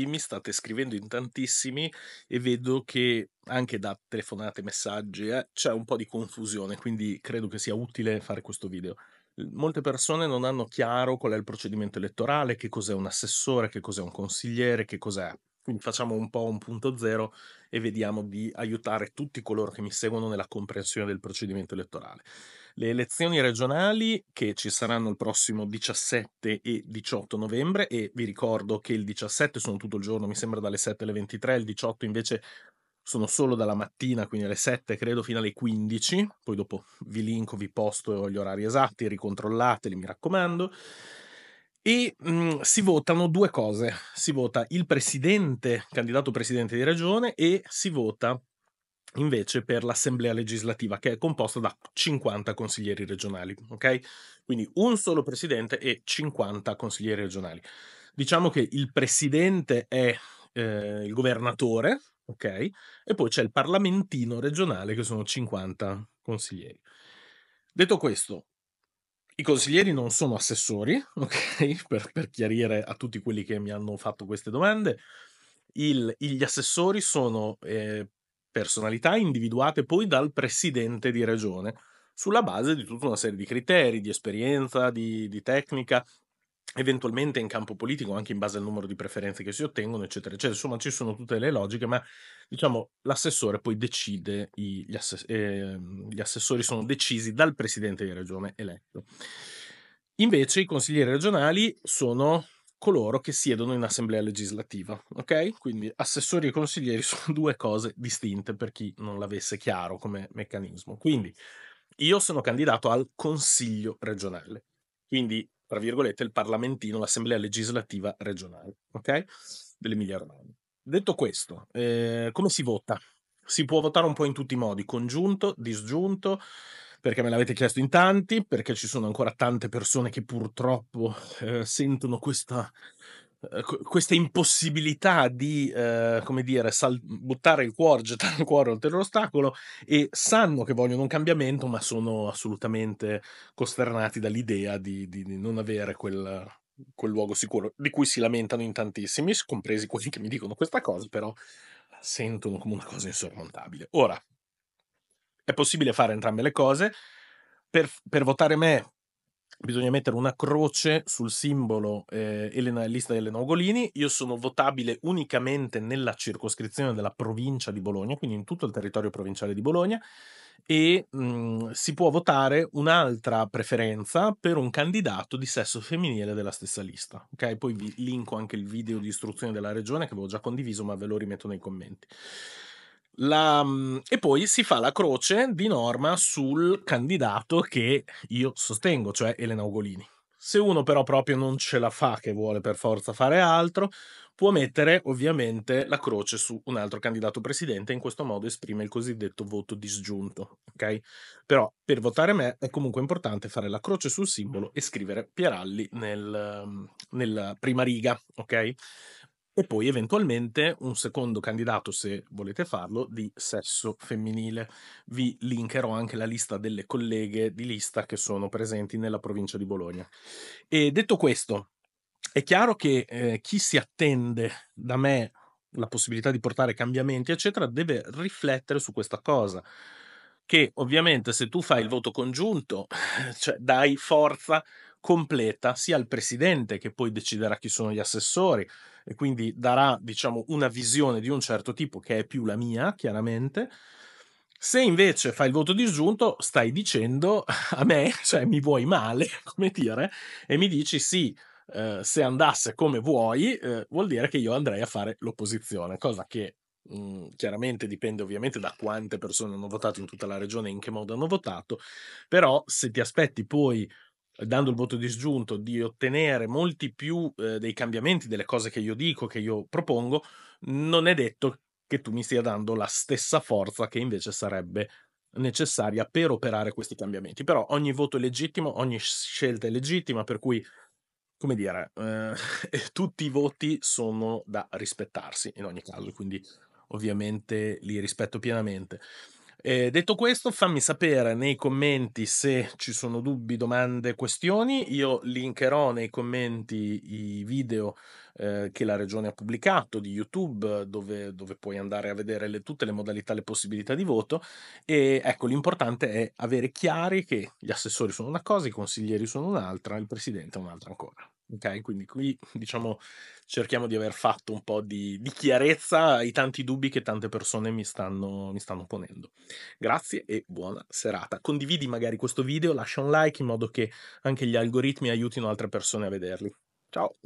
tutti, mi state scrivendo in tantissimi e vedo che anche da telefonate, messaggi, eh, c'è un po' di confusione, quindi credo che sia utile fare questo video. Molte persone non hanno chiaro qual è il procedimento elettorale, che cos'è un assessore, che cos'è un consigliere, che cos'è. Quindi facciamo un po' un punto zero e vediamo di aiutare tutti coloro che mi seguono nella comprensione del procedimento elettorale le elezioni regionali che ci saranno il prossimo 17 e 18 novembre e vi ricordo che il 17 sono tutto il giorno, mi sembra dalle 7 alle 23, il 18 invece sono solo dalla mattina, quindi alle 7 credo fino alle 15, poi dopo vi linko, vi posto gli orari esatti, ricontrollateli, mi raccomando. E mh, mm, si votano due cose, si vota il presidente, candidato presidente di regione e si vota invece per l'Assemblea legislativa, che è composta da 50 consiglieri regionali, ok? Quindi un solo presidente e 50 consiglieri regionali. Diciamo che il presidente è eh, il governatore, ok? E poi c'è il parlamentino regionale che sono 50 consiglieri. Detto questo, i consiglieri non sono assessori, ok? Per, per chiarire a tutti quelli che mi hanno fatto queste domande, il, gli assessori sono eh, personalità individuate poi dal presidente di regione sulla base di tutta una serie di criteri, di esperienza, di, di tecnica, eventualmente in campo politico anche in base al numero di preferenze che si ottengono, eccetera, eccetera. Insomma, ci sono tutte le logiche, ma diciamo l'assessore poi decide, i, gli, asses- eh, gli, assessori sono decisi dal presidente di regione eletto. Invece i consiglieri regionali sono coloro che siedono in assemblea legislativa, ok? Quindi assessori e consiglieri sono due cose distinte per chi non l'avesse chiaro come meccanismo. Quindi io sono candidato al consiglio regionale, quindi tra virgolette il parlamentino, l'assemblea legislativa regionale, ok? Dell'Emilia Romagna. Detto questo, eh, come si vota? Si può votare un po' in tutti i modi, congiunto, disgiunto, perché me l'avete chiesto in tanti, perché ci sono ancora tante persone che purtroppo eh, sentono questa, eh, questa, impossibilità di, eh, come dire, sal- buttare il cuore, gettare il cuore oltre l'ostacolo e sanno che vogliono un cambiamento, ma sono assolutamente costernati dall'idea di, di, di non avere quel, quel luogo sicuro, di cui si lamentano in tantissimi, compresi quelli che mi dicono questa cosa, però sentono come una cosa insormontabile. Ora, è possibile fare entrambe le cose. Per, per votare me bisogna mettere una croce sul simbolo eh, Elena, lista Elena Ugolini. Io sono votabile unicamente nella circoscrizione della provincia di Bologna, quindi in tutto il territorio provinciale di Bologna. E mh, mm, si può votare un'altra preferenza per un candidato di sesso femminile della stessa lista. Ok, poi vi linko anche il video di istruzione della regione che avevo già condiviso, ma ve lo rimetto nei commenti. La, mm, e poi si fa la croce di norma sul candidato che io sostengo, cioè Elena Ugolini. Se uno però proprio non ce la fa, che vuole per forza fare altro, può mettere ovviamente la croce su un altro candidato presidente, e in questo modo esprime il cosiddetto voto disgiunto, ok? Però per votare me è comunque importante fare la croce sul simbolo e scrivere Pieralli nel, mm, nella prima riga, ok? e poi eventualmente un secondo candidato, se volete farlo, di sesso femminile. Vi linkerò anche la lista delle colleghe di lista che sono presenti nella provincia di Bologna. E detto questo, è chiaro che eh, chi si attende da me la possibilità di portare cambiamenti, eccetera, deve riflettere su questa cosa. Che ovviamente se tu fai il voto congiunto, cioè dai forza completa sia il presidente che poi deciderà chi sono gli assessori e quindi darà diciamo una visione di un certo tipo che è più la mia chiaramente se invece fai il voto disgiunto stai dicendo a me cioè mi vuoi male come dire e mi dici sì eh, se andasse come vuoi eh, vuol dire che io andrei a fare l'opposizione cosa che Mm, chiaramente dipende ovviamente da quante persone hanno votato in tutta la regione e in che modo hanno votato, però se ti aspetti poi dando il voto disgiunto, di ottenere molti più eh, dei cambiamenti delle cose che io dico, che io propongo, non è detto che tu mi stia dando la stessa forza che invece sarebbe necessaria per operare questi cambiamenti. Però ogni voto è legittimo, ogni scelta è legittima, per cui, come dire, eh, tutti i voti sono da rispettarsi in ogni caso, quindi ovviamente li rispetto pienamente. Eh, detto questo, fammi sapere nei commenti se ci sono dubbi, domande, questioni. Io linkerò nei commenti i video eh, che la regione ha pubblicato di YouTube, dove, dove puoi andare a vedere le, tutte le modalità, le possibilità di voto. E ecco, l'importante è avere chiari che gli assessori sono una cosa, i consiglieri sono un'altra, il presidente è un'altra ancora. Ok, quindi qui diciamo cerchiamo di aver fatto un po' di, di chiarezza ai tanti dubbi che tante persone mi stanno, mi stanno, ponendo. Grazie e buona serata. Condividi magari questo video, lascia un like in modo che anche gli algoritmi aiutino altre persone a vederli. Ciao!